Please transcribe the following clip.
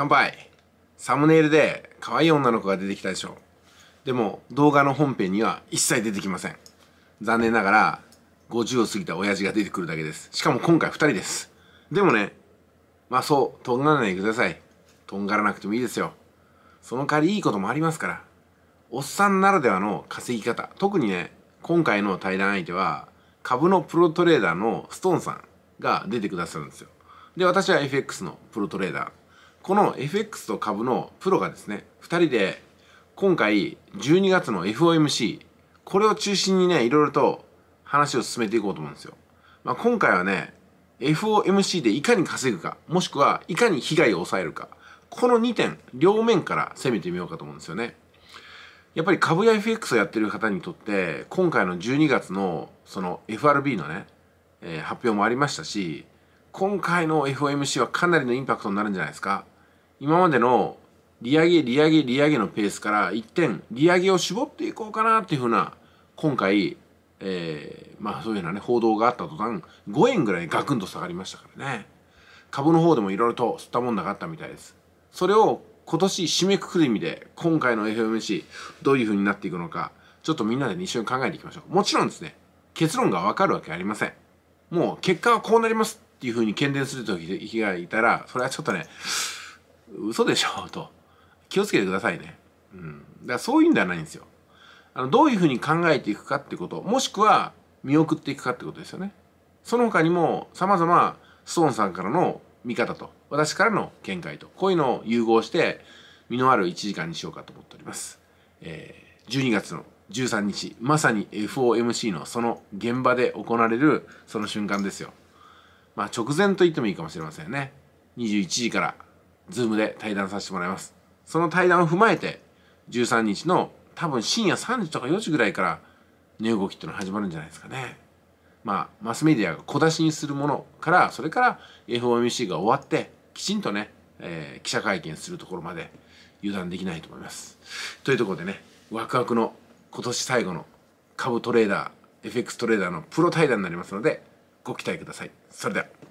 乾杯サムネイルで可愛い女の子が出てきたでしょでも動画の本編には一切出てきません残念ながら50を過ぎた親父が出てくるだけですしかも今回2人ですでもねまあそうとんがらないでくださいとんがらなくてもいいですよその代わりいいこともありますからおっさんならではの稼ぎ方特にね今回の対談相手は株のプロトレーダーのストーンさんが出てくださるんですよで私は FX のプロトレーダーこの FX と株のプロがですね、2人で今回12月の FOMC、これを中心にね、いろいろと話を進めていこうと思うんですよ。まあ、今回はね、FOMC でいかに稼ぐか、もしくはいかに被害を抑えるか、この2点、両面から攻めてみようかと思うんですよね。やっぱり株や FX をやってる方にとって、今回の12月のその FRB のね、えー、発表もありましたし、今回の FOMC はかなりのインパクトになるんじゃないですか。今までの利上げ、利上げ、利上げのペースから一点、利上げを絞っていこうかなっていうふうな、今回、えー、まあそういうようなね、報道があった途端、5円ぐらいガクンと下がりましたからね。株の方でもいろいろと吸ったもんだがあったみたいです。それを今年締めくくる意味で、今回の FMC、どういうふうになっていくのか、ちょっとみんなで一緒に考えていきましょう。もちろんですね、結論がわかるわけありません。もう結果はこうなりますっていうふうに検伝するときがいたら、それはちょっとね、嘘でしょと 気をつけてくださいね。うん、だからそういうんではないんですよ。あのどういうふうに考えていくかってこともしくは見送っていくかってことですよね。その他にも様々ストーンさんからの見方と私からの見解とこういうのを融合して実のある1時間にしようかと思っております。えー、12月の13日まさに FOMC のその現場で行われるその瞬間ですよ。まあ直前と言ってもいいかもしれませんね。21時からズームで対談させてもらいます。その対談を踏まえて、13日の多分深夜3時とか4時ぐらいから値動きっていうのが始まるんじゃないですかね。まあ、マスメディアが小出しにするものから、それから FOMC が終わって、きちんとね、えー、記者会見するところまで油断できないと思います。というところでね、ワクワクの今年最後の株トレーダー、FX トレーダーのプロ対談になりますので、ご期待ください。それでは。